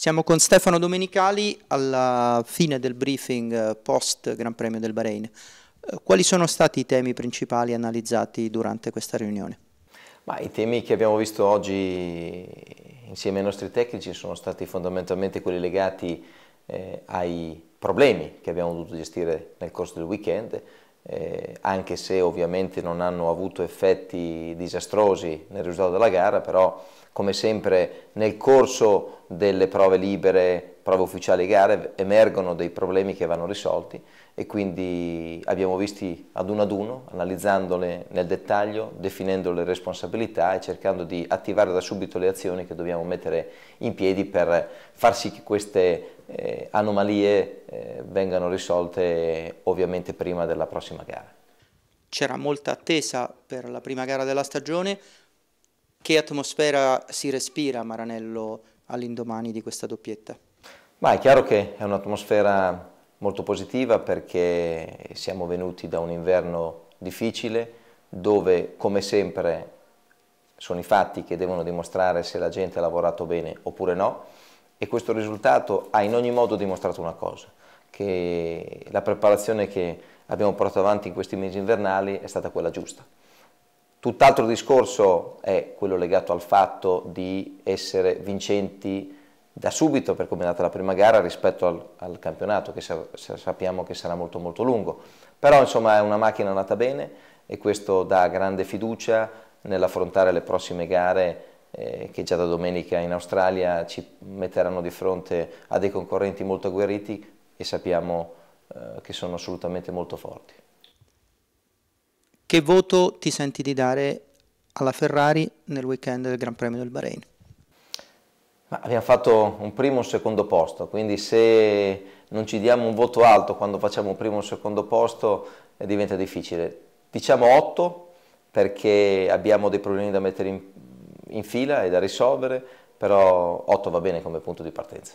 Siamo con Stefano Domenicali alla fine del briefing eh, post Gran Premio del Bahrain. Eh, quali sono stati i temi principali analizzati durante questa riunione? Ma I temi che abbiamo visto oggi insieme ai nostri tecnici sono stati fondamentalmente quelli legati eh, ai problemi che abbiamo dovuto gestire nel corso del weekend, eh, anche se ovviamente non hanno avuto effetti disastrosi nel risultato della gara, però come sempre nel corso delle prove libere, prove ufficiali gare emergono dei problemi che vanno risolti e quindi abbiamo visti ad uno ad uno, analizzandole nel dettaglio, definendo le responsabilità e cercando di attivare da subito le azioni che dobbiamo mettere in piedi per far sì che queste eh, anomalie eh, vengano risolte ovviamente prima della prossima gara. C'era molta attesa per la prima gara della stagione, che atmosfera si respira Maranello all'indomani di questa doppietta? Ma è chiaro che è un'atmosfera molto positiva perché siamo venuti da un inverno difficile dove come sempre sono i fatti che devono dimostrare se la gente ha lavorato bene oppure no e questo risultato ha in ogni modo dimostrato una cosa, che la preparazione che abbiamo portato avanti in questi mesi invernali è stata quella giusta. Tutt'altro discorso è quello legato al fatto di essere vincenti da subito per come è andata la prima gara rispetto al, al campionato che sa, sappiamo che sarà molto molto lungo. Però insomma è una macchina nata bene e questo dà grande fiducia nell'affrontare le prossime gare eh, che già da domenica in Australia ci metteranno di fronte a dei concorrenti molto agguerriti e sappiamo eh, che sono assolutamente molto forti. Che voto ti senti di dare alla Ferrari nel weekend del Gran Premio del Bahrain? Ma abbiamo fatto un primo e un secondo posto, quindi se non ci diamo un voto alto quando facciamo un primo e un secondo posto eh, diventa difficile. Diciamo 8 perché abbiamo dei problemi da mettere in, in fila e da risolvere, però 8 va bene come punto di partenza.